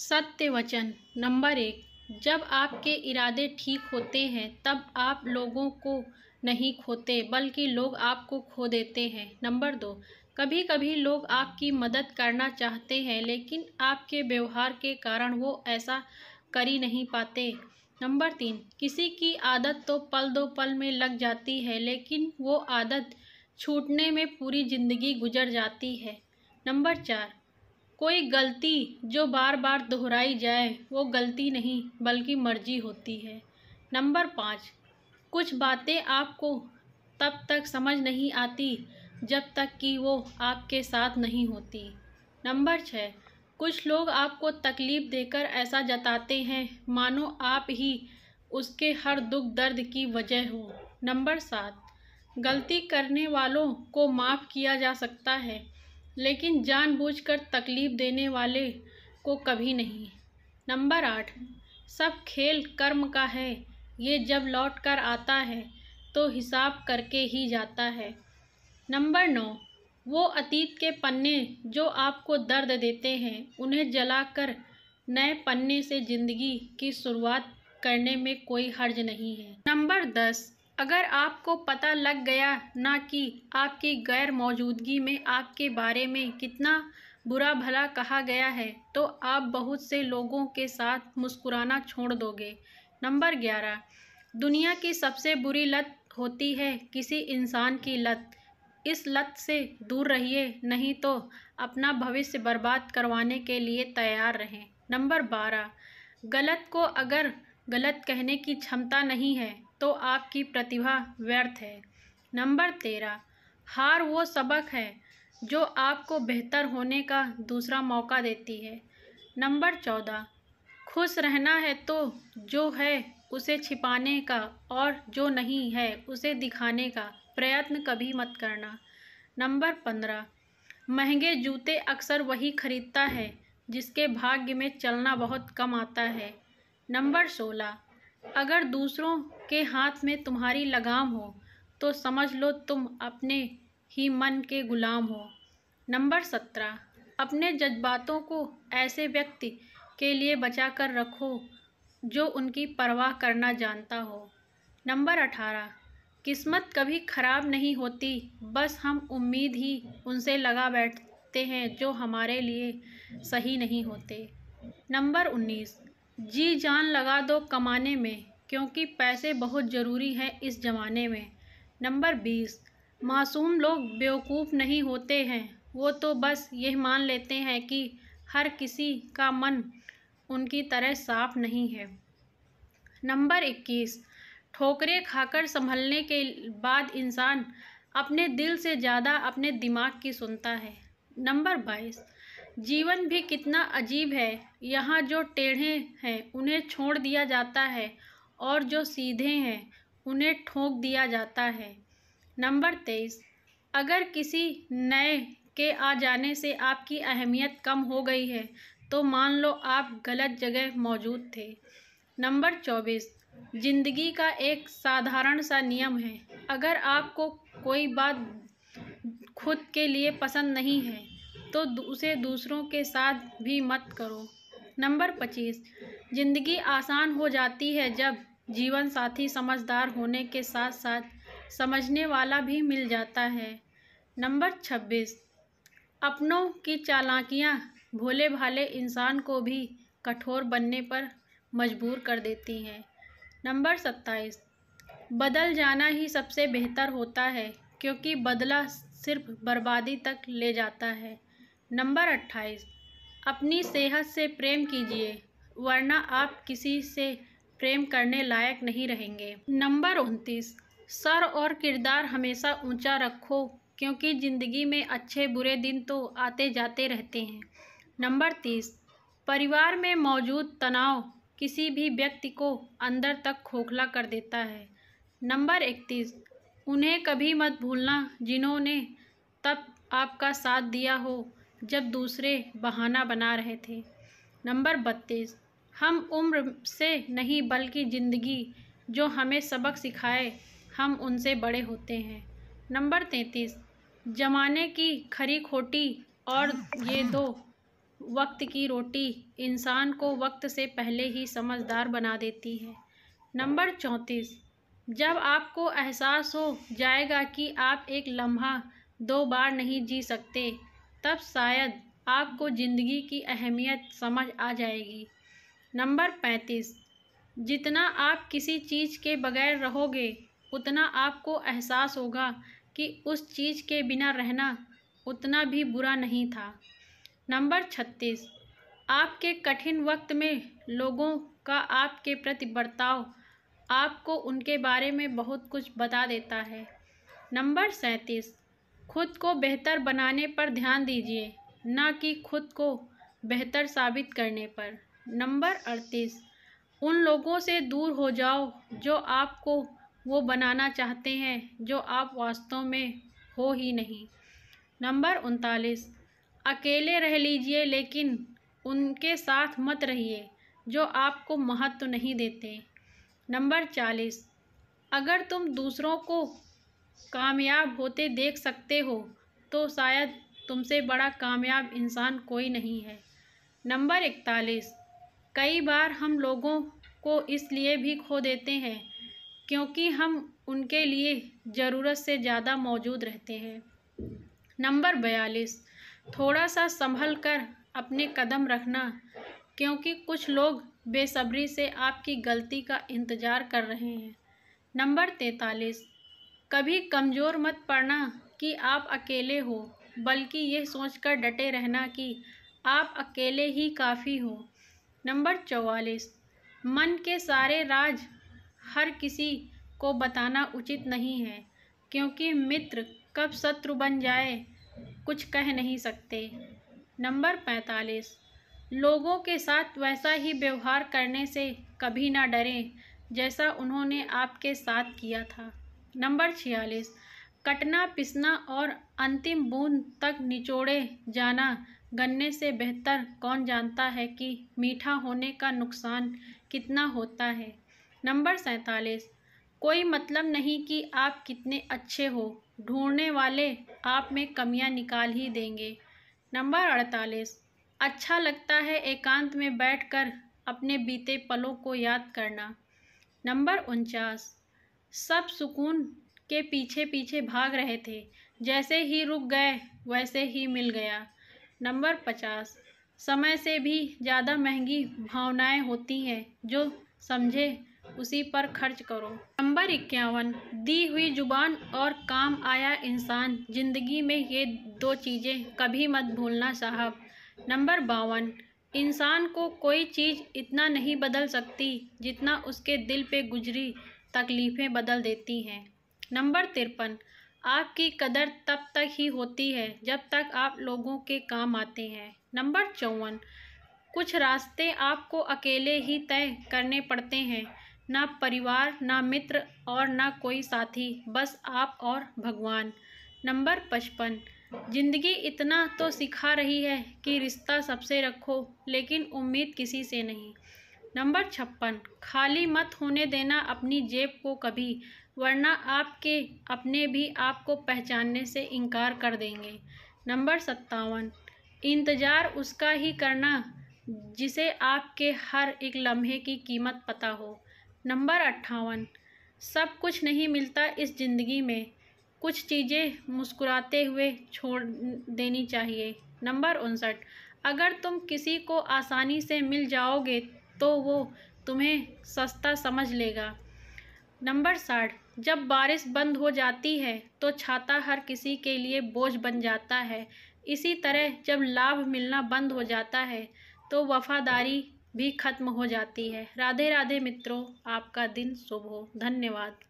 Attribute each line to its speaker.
Speaker 1: सत्य वचन नंबर एक जब आपके इरादे ठीक होते हैं तब आप लोगों को नहीं खोते बल्कि लोग आपको खो देते हैं नंबर दो कभी कभी लोग आपकी मदद करना चाहते हैं लेकिन आपके व्यवहार के कारण वो ऐसा कर ही नहीं पाते नंबर तीन किसी की आदत तो पल दो पल में लग जाती है लेकिन वो आदत छूटने में पूरी ज़िंदगी गुजर जाती है नंबर चार कोई गलती जो बार बार दोहराई जाए वो गलती नहीं बल्कि मर्जी होती है नंबर पाँच कुछ बातें आपको तब तक समझ नहीं आती जब तक कि वो आपके साथ नहीं होती नंबर छः कुछ लोग आपको तकलीफ़ देकर ऐसा जताते हैं मानो आप ही उसके हर दुख दर्द की वजह हो नंबर सात गलती करने वालों को माफ़ किया जा सकता है लेकिन जानबूझकर तकलीफ़ देने वाले को कभी नहीं नंबर आठ सब खेल कर्म का है ये जब लौट कर आता है तो हिसाब करके ही जाता है नंबर नौ वो अतीत के पन्ने जो आपको दर्द देते हैं उन्हें जलाकर नए पन्ने से ज़िंदगी की शुरुआत करने में कोई हर्ज नहीं है नंबर दस अगर आपको पता लग गया ना कि आपकी गैर मौजूदगी में आपके बारे में कितना बुरा भला कहा गया है तो आप बहुत से लोगों के साथ मुस्कुराना छोड़ दोगे नंबर ग्यारह दुनिया की सबसे बुरी लत होती है किसी इंसान की लत इस लत से दूर रहिए नहीं तो अपना भविष्य बर्बाद करवाने के लिए तैयार रहें नंबर बारह गलत को अगर गलत कहने की क्षमता नहीं है तो आपकी प्रतिभा व्यर्थ है नंबर तेरह हार वो सबक है जो आपको बेहतर होने का दूसरा मौका देती है नंबर चौदह खुश रहना है तो जो है उसे छिपाने का और जो नहीं है उसे दिखाने का प्रयत्न कभी मत करना नंबर पंद्रह महंगे जूते अक्सर वही खरीदता है जिसके भाग्य में चलना बहुत कम आता है नंबर सोलह अगर दूसरों के हाथ में तुम्हारी लगाम हो तो समझ लो तुम अपने ही मन के गुलाम हो नंबर सत्रह अपने जज्बातों को ऐसे व्यक्ति के लिए बचा कर रखो जो उनकी परवाह करना जानता हो नंबर अठारह किस्मत कभी ख़राब नहीं होती बस हम उम्मीद ही उनसे लगा बैठते हैं जो हमारे लिए सही नहीं होते नंबर उन्नीस जी जान लगा दो कमाने में क्योंकि पैसे बहुत ज़रूरी हैं इस ज़माने में नंबर बीस मासूम लोग बेवकूफ़ नहीं होते हैं वो तो बस यह मान लेते हैं कि हर किसी का मन उनकी तरह साफ नहीं है नंबर इक्कीस ठोकरे खाकर संभलने के बाद इंसान अपने दिल से ज़्यादा अपने दिमाग की सुनता है नंबर बाईस जीवन भी कितना अजीब है यहाँ जो टेढ़े हैं उन्हें छोड़ दिया जाता है और जो सीधे हैं उन्हें ठोक दिया जाता है नंबर तेईस अगर किसी नए के आ जाने से आपकी अहमियत कम हो गई है तो मान लो आप गलत जगह मौजूद थे नंबर चौबीस जिंदगी का एक साधारण सा नियम है अगर आपको कोई बात खुद के लिए पसंद नहीं है तो उसे दूसरों के साथ भी मत करो नंबर पच्चीस जिंदगी आसान हो जाती है जब जीवन साथी समझदार होने के साथ साथ समझने वाला भी मिल जाता है नंबर छब्बीस अपनों की चालाकियाँ भोले भाले इंसान को भी कठोर बनने पर मजबूर कर देती हैं नंबर सत्ताईस बदल जाना ही सबसे बेहतर होता है क्योंकि बदला सिर्फ बर्बादी तक ले जाता है नंबर अट्ठाईस अपनी सेहत से प्रेम कीजिए वरना आप किसी से प्रेम करने लायक नहीं रहेंगे नंबर उनतीस सर और किरदार हमेशा ऊंचा रखो क्योंकि ज़िंदगी में अच्छे बुरे दिन तो आते जाते रहते हैं नंबर तीस परिवार में मौजूद तनाव किसी भी व्यक्ति को अंदर तक खोखला कर देता है नंबर इकतीस उन्हें कभी मत भूलना जिन्होंने तब आपका साथ दिया हो जब दूसरे बहाना बना रहे थे नंबर बत्तीस हम उम्र से नहीं बल्कि ज़िंदगी जो हमें सबक सिखाए हम उनसे बड़े होते हैं नंबर तैंतीस जमाने की खरी खोटी और ये दो वक्त की रोटी इंसान को वक्त से पहले ही समझदार बना देती है नंबर चौंतीस जब आपको एहसास हो जाएगा कि आप एक लम्हा दो बार नहीं जी सकते तब शायद आपको ज़िंदगी की अहमियत समझ आ जाएगी नंबर पैंतीस जितना आप किसी चीज़ के बगैर रहोगे उतना आपको एहसास होगा कि उस चीज़ के बिना रहना उतना भी बुरा नहीं था नंबर छत्तीस आपके कठिन वक्त में लोगों का आपके प्रति बर्ताव आपको उनके बारे में बहुत कुछ बता देता है नंबर सैंतीस खुद को बेहतर बनाने पर ध्यान दीजिए ना कि खुद को बेहतर साबित करने पर नंबर अड़तीस उन लोगों से दूर हो जाओ जो आपको वो बनाना चाहते हैं जो आप वास्तव में हो ही नहीं नंबर उनतालीस अकेले रह लीजिए लेकिन उनके साथ मत रहिए जो आपको महत्व नहीं देते नंबर चालीस अगर तुम दूसरों को कामयाब होते देख सकते हो तो शायद तुमसे बड़ा कामयाब इंसान कोई नहीं है नंबर इकतालीस कई बार हम लोगों को इसलिए भी खो देते हैं क्योंकि हम उनके लिए ज़रूरत से ज़्यादा मौजूद रहते हैं नंबर बयालीस थोड़ा सा संभल कर अपने कदम रखना क्योंकि कुछ लोग बेसब्री से आपकी गलती का इंतज़ार कर रहे हैं नंबर तैंतालीस कभी कमज़ोर मत पड़ना कि आप अकेले हो बल्कि यह सोचकर डटे रहना कि आप अकेले ही काफ़ी हो नंबर चौवालीस मन के सारे राज हर किसी को बताना उचित नहीं है क्योंकि मित्र कब शत्रु बन जाए कुछ कह नहीं सकते नंबर पैंतालीस लोगों के साथ वैसा ही व्यवहार करने से कभी ना डरें जैसा उन्होंने आपके साथ किया था नंबर छियालीस कटना पिसना और अंतिम बूंद तक निचोड़े जाना गन्ने से बेहतर कौन जानता है कि मीठा होने का नुकसान कितना होता है नंबर सैंतालीस कोई मतलब नहीं कि आप कितने अच्छे हो ढूंढने वाले आप में कमियां निकाल ही देंगे नंबर अड़तालीस अच्छा लगता है एकांत में बैठकर अपने बीते पलों को याद करना नंबर उनचास सब सुकून के पीछे पीछे भाग रहे थे जैसे ही रुक गए वैसे ही मिल गया नंबर पचास समय से भी ज़्यादा महंगी भावनाएं होती हैं जो समझे उसी पर खर्च करो नंबर इक्यावन दी हुई जुबान और काम आया इंसान ज़िंदगी में ये दो चीज़ें कभी मत भूलना साहब नंबर बावन इंसान को कोई चीज़ इतना नहीं बदल सकती जितना उसके दिल पे गुजरी तकलीफ़ें बदल देती हैं नंबर तिरपन आपकी कदर तब तक ही होती है जब तक आप लोगों के काम आते हैं नंबर चौवन कुछ रास्ते आपको अकेले ही तय करने पड़ते हैं ना परिवार ना मित्र और ना कोई साथी बस आप और भगवान नंबर पचपन जिंदगी इतना तो सिखा रही है कि रिश्ता सबसे रखो लेकिन उम्मीद किसी से नहीं नंबर छप्पन खाली मत होने देना अपनी जेब को कभी वरना आपके अपने भी आपको पहचानने से इनकार कर देंगे नंबर सत्तावन इंतज़ार उसका ही करना जिसे आपके हर एक लम्हे की कीमत पता हो नंबर अट्ठावन सब कुछ नहीं मिलता इस ज़िंदगी में कुछ चीज़ें मुस्कुराते हुए छोड़ देनी चाहिए नंबर उनसठ अगर तुम किसी को आसानी से मिल जाओगे तो वो तुम्हें सस्ता समझ लेगा नंबर साठ जब बारिश बंद हो जाती है तो छाता हर किसी के लिए बोझ बन जाता है इसी तरह जब लाभ मिलना बंद हो जाता है तो वफादारी भी खत्म हो जाती है राधे राधे मित्रों आपका दिन शुभ हो धन्यवाद